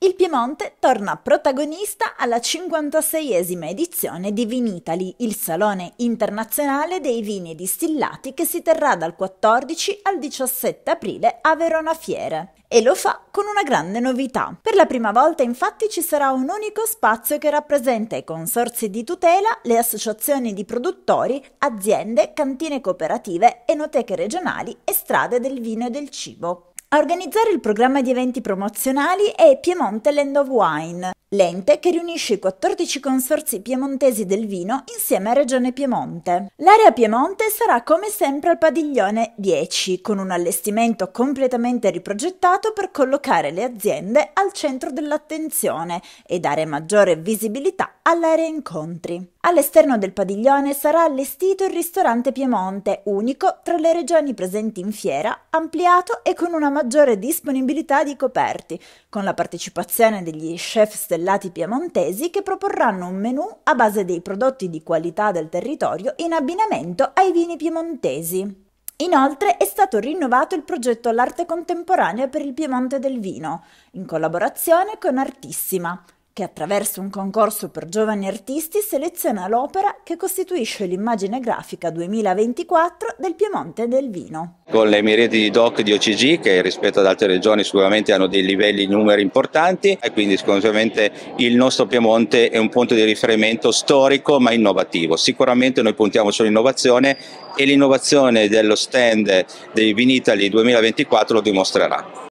Il Piemonte torna protagonista alla 56esima edizione di Vinitali, il salone internazionale dei vini distillati che si terrà dal 14 al 17 aprile a Verona Fiere. E lo fa con una grande novità. Per la prima volta infatti ci sarà un unico spazio che rappresenta i consorzi di tutela, le associazioni di produttori, aziende, cantine cooperative, enoteche regionali e strade del vino e del cibo. A organizzare il programma di eventi promozionali è Piemonte Land of Wine, l'ente che riunisce i 14 consorzi piemontesi del vino insieme a Regione Piemonte. L'area Piemonte sarà come sempre al padiglione 10, con un allestimento completamente riprogettato per collocare le aziende al centro dell'attenzione e dare maggiore visibilità all'area incontri. All'esterno del padiglione sarà allestito il ristorante Piemonte, unico tra le regioni presenti in fiera, ampliato e con una maggiore disponibilità di coperti, con la partecipazione degli chef del stellati piemontesi che proporranno un menù a base dei prodotti di qualità del territorio in abbinamento ai vini piemontesi. Inoltre è stato rinnovato il progetto L'arte contemporanea per il Piemonte del vino, in collaborazione con Artissima, che attraverso un concorso per giovani artisti seleziona l'opera che costituisce l'immagine grafica 2024 del Piemonte del vino. Con le miriadi di DOC di OCG che rispetto ad altre regioni sicuramente hanno dei livelli numeri importanti e quindi sicuramente il nostro Piemonte è un punto di riferimento storico ma innovativo. Sicuramente noi puntiamo sull'innovazione e l'innovazione dello stand dei Vinitali 2024 lo dimostrerà.